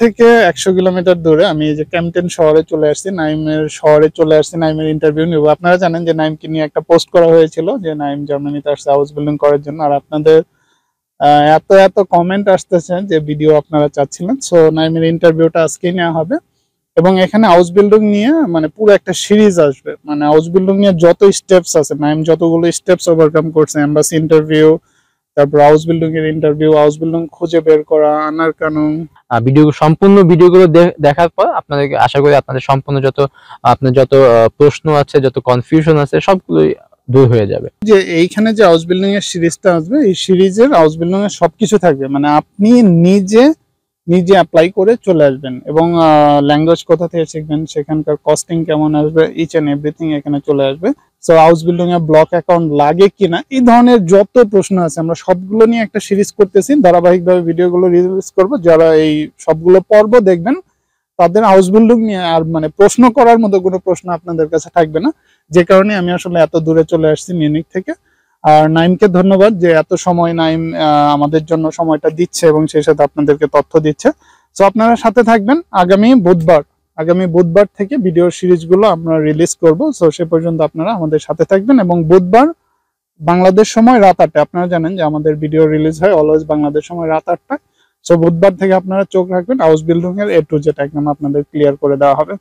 থেকে একশো কিলোমিটার দূরে আমি এই যে ক্যাম্পটেন শহরে চলে আসছি নাইমের শহরে চলে আসছি নাইমের ইন্টারভিউ নিব আপনারা জানেন যে নাইমকে নিয়ে একটা পোস্ট করা হয়েছিল যে নাইম জার্মানিতে আসছে হাউস বিল্ডিং করার জন্য আর আপনাদের এত এত কমেন্ট আসতেছে যে ভিডিও আপনারা চাচ্ছিলেন সো নাইমের ইন্টারভিউটা আজকেই নেওয়া হবে এবং এখানে হাউস বিল্ডিং নিয়ে মানে পুরো একটা সিরিজ আসবে মানে হাউস বিল্ডিং নিয়ে যত স্টেপস আছে নাইম যতগুলো স্টেপস ওভারকাম করছে অ্যাম্বাসি ইন্টারভিউ তারপর হাউস বিল্ডিং এর ইন্টারভিউ হাউস বিল্ডিং খুঁজে বের করা আনার কানুন ভিডিও সম্পূর্ণ ভিডিওগুলো দেখার পর আপনাদের আশা করি আপনাদের সম্পূর্ণ যত আপনার যত প্রশ্ন আছে যত কনফিউশন আছে সবগুলোই দূর হয়ে যাবে যে এইখানে যে হাউস বিল্ডিং এর সিরিজটা আসবে এই সিরিজের হাউস বিল্ডিং এর সবকিছু থাকবে মানে আপনি নিজে নিজে অ্যাপ্লাই করে চলে আসবেন এবং ল্যাঙ্গুয়েজ কোথা থেকে শিখবেন সেখানকার কস্টিং কেমন আসবে ইচ অ্যান্ড এভরিথিং এখানে চলে আসবে সো হাউস বিল্ডিং এ ব্লক অ্যাকাউন্ট লাগে কিনা এই ধরনের যত প্রশ্ন আছে আমরা সবগুলো নিয়ে একটা সিরিজ করতেছি ধারাবাহিকভাবে ভিডিওগুলো রিলিজ করব যারা এই সবগুলো পর্ব দেখবেন তাদের হাউস বিল্ডিং নিয়ে আর মানে প্রশ্ন করার মতো কোনো প্রশ্ন আপনাদের কাছে থাকবে না যে কারণে আমি আসলে এত দূরে চলে আসছি মিউনিক থেকে আর নাইমকে ধন্যবাদ যে এত সময় নাইম আমাদের জন্য সময়টা দিচ্ছে এবং সেই সাথে আপনাদেরকে তথ্য দিচ্ছে তো আপনারা সাথে থাকবেন আগামী বুধবার আগামী বুধবার থেকে ভিডিও সিরিজগুলো আমরা রিলিজ করব সো সে পর্যন্ত আপনারা আমাদের সাথে থাকবেন এবং বুধবার বাংলাদেশ সময় রাত আটটা আপনারা জানেন যে আমাদের ভিডিও রিলিজ হয় অলওয়েজ বাংলাদেশ সময় রাত আটটায় সো বুধবার থেকে আপনারা চোখ রাখবেন হাউস বিল্ডিং এর এ টু জেড একদম আপনাদের ক্লিয়ার করে দেওয়া হবে